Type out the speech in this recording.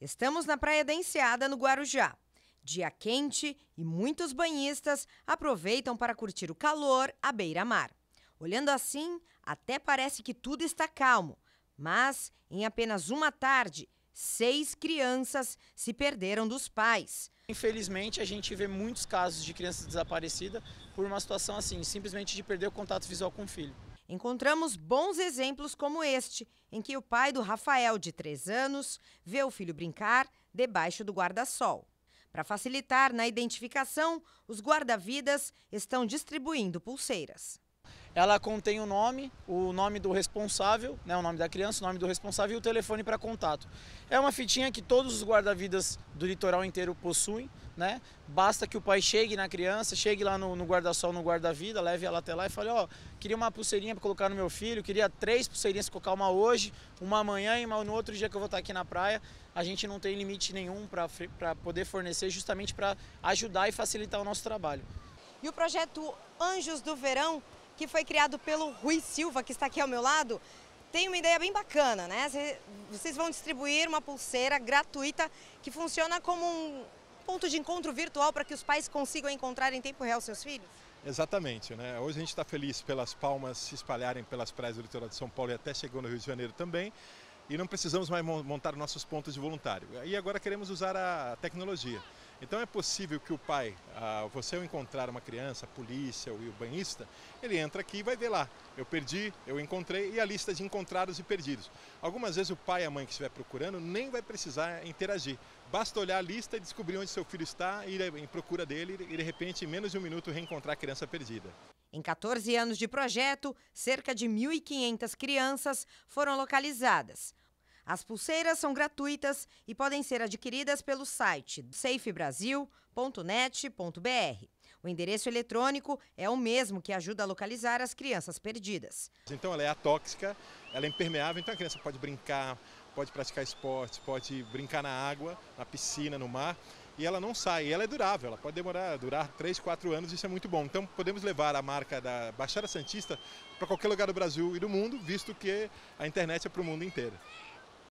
Estamos na Praia da Enseada, no Guarujá. Dia quente e muitos banhistas aproveitam para curtir o calor à beira-mar. Olhando assim, até parece que tudo está calmo, mas em apenas uma tarde, seis crianças se perderam dos pais. Infelizmente, a gente vê muitos casos de crianças desaparecidas por uma situação assim, simplesmente de perder o contato visual com o filho. Encontramos bons exemplos como este, em que o pai do Rafael, de 3 anos, vê o filho brincar debaixo do guarda-sol. Para facilitar na identificação, os guarda-vidas estão distribuindo pulseiras. Ela contém o nome, o nome do responsável, né, o nome da criança, o nome do responsável e o telefone para contato. É uma fitinha que todos os guarda-vidas do litoral inteiro possuem, né? Basta que o pai chegue na criança, chegue lá no, guarda-sol, no guarda-vida, leve ela até lá e fale, ó, oh, queria uma pulseirinha para colocar no meu filho, queria três pulseirinhas para colocar uma hoje, uma amanhã e uma no outro dia que eu vou estar tá aqui na praia. A gente não tem limite nenhum para poder fornecer, justamente para ajudar e facilitar o nosso trabalho. E o projeto Anjos do Verão que foi criado pelo Rui Silva, que está aqui ao meu lado, tem uma ideia bem bacana, né? Vocês vão distribuir uma pulseira gratuita que funciona como um ponto de encontro virtual para que os pais consigam encontrar em tempo real seus filhos? Exatamente, né? Hoje a gente está feliz pelas palmas se espalharem pelas praias do litoral de São Paulo e até chegou no Rio de Janeiro também e não precisamos mais montar nossos pontos de voluntário. E agora queremos usar a tecnologia. Então é possível que o pai, você ao encontrar uma criança, a polícia ou o banhista, ele entra aqui e vai ver lá. Eu perdi, eu encontrei e a lista de encontrados e perdidos. Algumas vezes o pai e a mãe que estiver procurando nem vai precisar interagir. Basta olhar a lista e descobrir onde seu filho está, ir em procura dele e de repente em menos de um minuto reencontrar a criança perdida. Em 14 anos de projeto, cerca de 1.500 crianças foram localizadas. As pulseiras são gratuitas e podem ser adquiridas pelo site safebrasil.net.br. O endereço eletrônico é o mesmo que ajuda a localizar as crianças perdidas. Então ela é atóxica, ela é impermeável, então a criança pode brincar, pode praticar esportes, pode brincar na água, na piscina, no mar e ela não sai. ela é durável, ela pode demorar, durar 3, 4 anos, isso é muito bom. Então podemos levar a marca da Baixada Santista para qualquer lugar do Brasil e do mundo, visto que a internet é para o mundo inteiro.